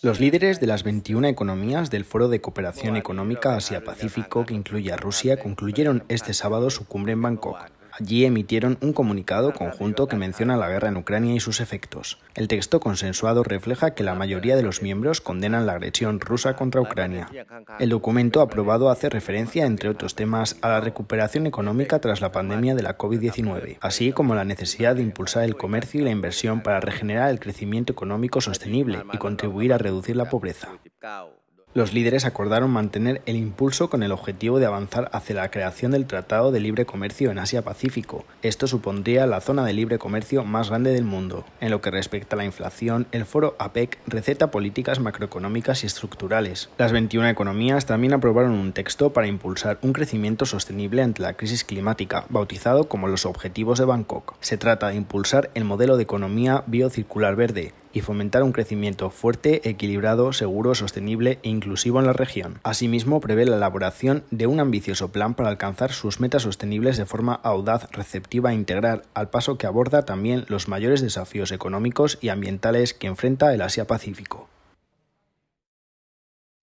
Los eh, líderes de las 21 economías del Foro de Cooperación Económica Asia-Pacífico, que incluye a Rusia, concluyeron este sábado su cumbre en Bangkok. Allí emitieron un comunicado conjunto que menciona la guerra en Ucrania y sus efectos. El texto consensuado refleja que la mayoría de los miembros condenan la agresión rusa contra Ucrania. El documento aprobado hace referencia, entre otros temas, a la recuperación económica tras la pandemia de la COVID-19, así como la necesidad de impulsar el comercio y la inversión para regenerar el crecimiento económico sostenible y contribuir a reducir la pobreza. Los líderes acordaron mantener el impulso con el objetivo de avanzar hacia la creación del Tratado de Libre Comercio en Asia-Pacífico. Esto supondría la zona de libre comercio más grande del mundo. En lo que respecta a la inflación, el foro APEC receta políticas macroeconómicas y estructurales. Las 21 economías también aprobaron un texto para impulsar un crecimiento sostenible ante la crisis climática, bautizado como los Objetivos de Bangkok. Se trata de impulsar el modelo de economía biocircular verde, y fomentar un crecimiento fuerte, equilibrado, seguro, sostenible e inclusivo en la región. Asimismo, prevé la elaboración de un ambicioso plan para alcanzar sus metas sostenibles de forma audaz, receptiva e integral, al paso que aborda también los mayores desafíos económicos y ambientales que enfrenta el Asia-Pacífico.